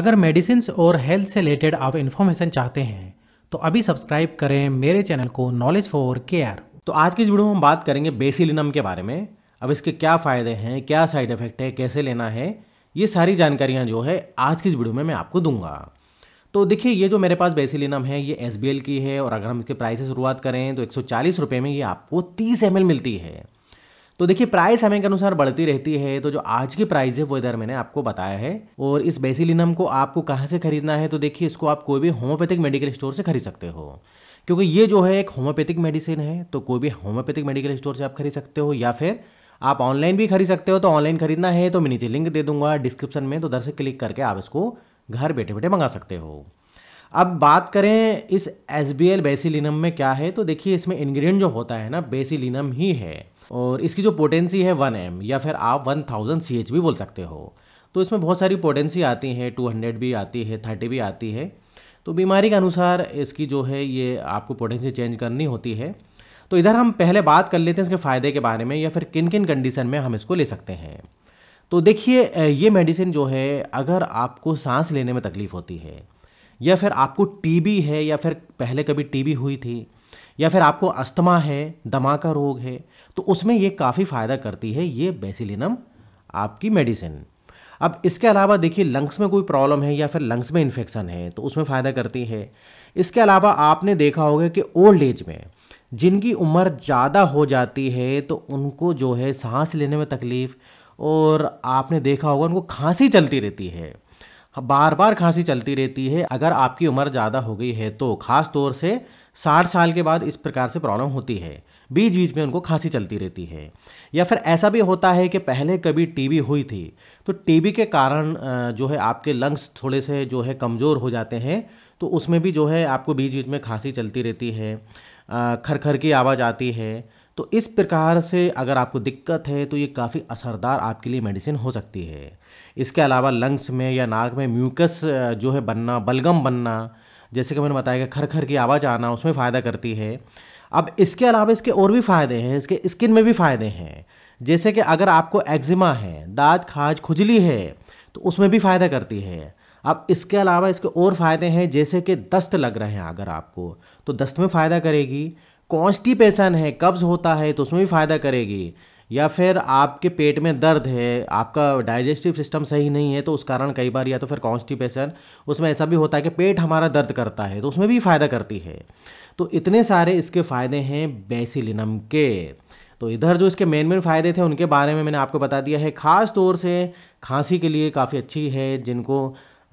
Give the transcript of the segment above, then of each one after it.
अगर मेडिसिन और हेल्थ से रिलेटेड आप इन्फॉर्मेशन चाहते हैं तो अभी सब्सक्राइब करें मेरे चैनल को नॉलेज फॉर केयर तो आज की इस वीडियो में हम बात करेंगे बेसिलिनम के बारे में अब इसके क्या फ़ायदे हैं क्या साइड इफ़ेक्ट है कैसे लेना है ये सारी जानकारियाँ जो है आज की इस वीडियो में मैं आपको दूंगा तो देखिए ये जो मेरे पास बेसिलिनम है ये एस की है और अगर हम इसके प्राइस से शुरुआत करें तो एक सौ में ये आपको तीस एम मिलती है तो देखिए प्राइस समय के अनुसार बढ़ती रहती है तो जो आज की प्राइस है वो इधर मैंने आपको बताया है और इस बेसिलिनम को आपको कहाँ से खरीदना है तो देखिए इसको आप कोई भी होम्योपैथिक मेडिकल स्टोर से खरीद सकते हो क्योंकि ये जो है एक होम्योपैथिक मेडिसिन है तो कोई भी होम्योपैथिक मेडिकल स्टोर से आप खरीद सकते हो या फिर आप ऑनलाइन भी खरीद सकते हो तो ऑनलाइन खरीदना है तो मैं नीचे लिंक दे दूंगा डिस्क्रिप्शन में तो उधर से क्लिक करके आप इसको घर बैठे बैठे मंगा सकते हो अब बात करें इस एस बी एल बेसिलिनम में क्या है तो देखिए इसमें इंग्रेडिएंट जो होता है ना बेसिलिनम ही है और इसकी जो पोटेंसी है वन एम या फिर आप वन थाउजेंड सी एच भी बोल सकते हो तो इसमें बहुत सारी पोटेंसी आती है टू हंड्रेड भी आती है थर्टी भी आती है तो बीमारी के अनुसार इसकी जो है ये आपको पोटेंसी चेंज करनी होती है तो इधर हम पहले बात कर लेते हैं इसके फ़ायदे के बारे में या फिर किन किन कंडीशन में हम इसको ले सकते हैं तो देखिए ये मेडिसिन जो है अगर आपको सांस लेने में तकलीफ़ होती है या फिर आपको टीबी है या फिर पहले कभी टीबी हुई थी या फिर आपको अस्थमा है दमा का रोग है तो उसमें ये काफ़ी फ़ायदा करती है ये बेसिलिनम आपकी मेडिसिन अब इसके अलावा देखिए लंग्स में कोई प्रॉब्लम है या फिर लंग्स में इन्फेक्शन है तो उसमें फ़ायदा करती है इसके अलावा आपने देखा होगा कि ओल्ड एज में जिनकी उम्र ज़्यादा हो जाती है तो उनको जो है सांस लेने में तकलीफ़ और आपने देखा होगा उनको खांसी चलती रहती है हाँ, बार बार खांसी चलती रहती है अगर आपकी उम्र ज़्यादा हो गई है तो खास तौर से साठ साल के बाद इस प्रकार से प्रॉब्लम होती है बीच बीच में उनको खांसी चलती रहती है या फिर ऐसा भी होता है कि पहले कभी टीबी हुई थी तो टीबी के कारण जो है आपके लंग्स थोड़े से जो है कमज़ोर हो जाते हैं तो उसमें भी जो है आपको बीच बीच में खांसी चलती रहती है खरखर की आवाज़ आती है तो इस प्रकार से अगर आपको दिक्कत है तो ये काफ़ी असरदार आपके लिए मेडिसिन हो सकती है इसके अलावा लंग्स में या नाक में म्यूकस जो है बनना बलगम बनना जैसे कि मैंने बताया कि खर खर की आवाज़ आना उसमें फ़ायदा करती है अब इसके अलावा इसके और भी फ़ायदे हैं इसके स्किन में भी फ़ायदे हैं जैसे कि अगर आपको एक्जिमा है दाँत खाज खुजली है तो उसमें भी फ़ायदा करती है अब इसके अलावा इसके और फ़ायदे हैं जैसे कि दस्त लग रहे हैं अगर आपको तो दस्त में फ़ायदा करेगी कॉन्स्टिपेशन है कब्ज़ होता है तो उसमें भी फ़ायदा करेगी या फिर आपके पेट में दर्द है आपका डाइजेस्टिव सिस्टम सही नहीं है तो उस कारण कई बार या तो फिर कॉन्स्टिपेशन उसमें ऐसा भी होता है कि पेट हमारा दर्द करता है तो उसमें भी फ़ायदा करती है तो इतने सारे इसके फ़ायदे हैं बेसिलिनम के तो इधर जो इसके मेन मेन फ़ायदे थे उनके बारे में मैंने आपको बता दिया है ख़ास तौर से खांसी के लिए काफ़ी अच्छी है जिनको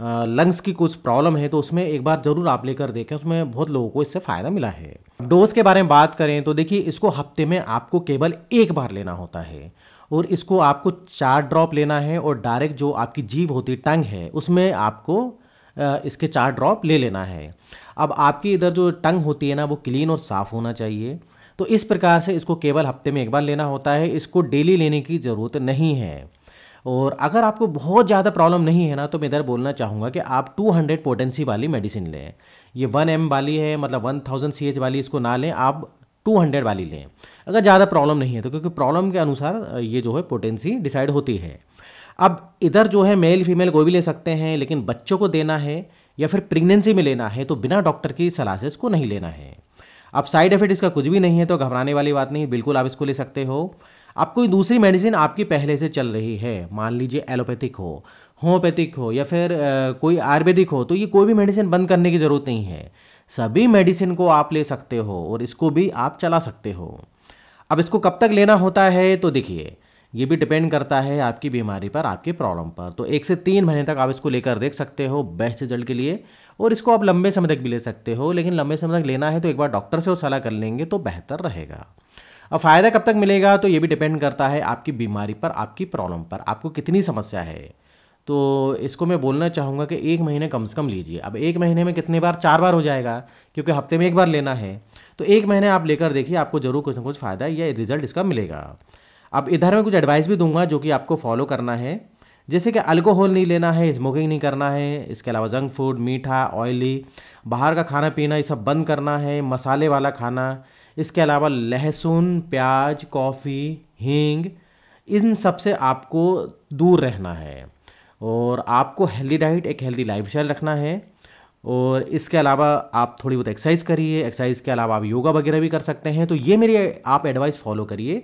लंग्स की कुछ प्रॉब्लम है तो उसमें एक बार ज़रूर आप लेकर देखें उसमें बहुत लोगों को इससे फ़ायदा मिला है डोज के बारे में बात करें तो देखिए इसको हफ्ते में आपको केवल एक बार लेना होता है और इसको आपको चार ड्रॉप लेना है और डायरेक्ट जो आपकी जीव होती टंग है उसमें आपको इसके चार ड्रॉप ले लेना है अब आपकी इधर जो टंग होती है ना वो क्लीन और साफ़ होना चाहिए तो इस प्रकार से इसको केवल हफ्ते में एक बार लेना होता है इसको डेली लेने की ज़रूरत नहीं है और अगर आपको बहुत ज़्यादा प्रॉब्लम नहीं है ना तो मैं इधर बोलना चाहूँगा कि आप 200 पोटेंसी वाली मेडिसिन लें ये 1 एम वाली है मतलब 1000 एच वाली इसको ना लें आप 200 वाली लें अगर ज़्यादा प्रॉब्लम नहीं है तो क्योंकि प्रॉब्लम के अनुसार ये जो है पोटेंसी डिसाइड होती है अब इधर जो है मेल फीमेल कोई भी ले सकते हैं लेकिन बच्चों को देना है या फिर प्रेगनेंसी में लेना है तो बिना डॉक्टर की सलाह से इसको नहीं लेना है अब साइड इफेक्ट इसका कुछ भी नहीं है तो घबराने वाली बात नहीं बिल्कुल आप इसको ले सकते हो अब कोई दूसरी मेडिसिन आपकी पहले से चल रही है मान लीजिए एलोपैथिक हो होम्योपैथिक हो या फिर आ, कोई आयुर्वेदिक हो तो ये कोई भी मेडिसिन बंद करने की ज़रूरत नहीं है सभी मेडिसिन को आप ले सकते हो और इसको भी आप चला सकते हो अब इसको कब तक लेना होता है तो देखिए ये भी डिपेंड करता है आपकी बीमारी पर आपकी प्रॉब्लम पर तो एक से तीन महीने तक आप इसको लेकर देख सकते हो बेस्ट रिजल्ट के लिए और इसको आप लंबे समय तक भी ले सकते हो लेकिन लंबे समय तक लेना है तो एक बार डॉक्टर से वो सलाह कर लेंगे तो बेहतर रहेगा अब फ़ायदा कब तक मिलेगा तो ये भी डिपेंड करता है आपकी बीमारी पर आपकी प्रॉब्लम पर आपको कितनी समस्या है तो इसको मैं बोलना चाहूँगा कि एक महीने कम से कम लीजिए अब एक महीने में कितने बार चार बार हो जाएगा क्योंकि हफ्ते में एक बार लेना है तो एक महीने आप लेकर देखिए आपको ज़रूर कुछ ना कुछ फ़ायदा या रिजल्ट इसका मिलेगा अब इधर मैं कुछ एडवाइस भी दूंगा जो कि आपको फॉलो करना है जैसे कि अल्कोहल नहीं लेना है स्मोकिंग नहीं करना है इसके अलावा जंक फूड मीठा ऑयली बाहर का खाना पीना ये सब बंद करना है मसाले वाला खाना इसके अलावा लहसुन प्याज कॉफ़ी हींग इन सब से आपको दूर रहना है और आपको हेल्दी डाइट एक हेल्दी लाइफ स्टाइल रखना है और इसके अलावा आप थोड़ी बहुत एक्सरसाइज करिए एक्सरसाइज के अलावा आप योगा वगैरह भी कर सकते हैं तो ये मेरी आप एडवाइस फॉलो करिए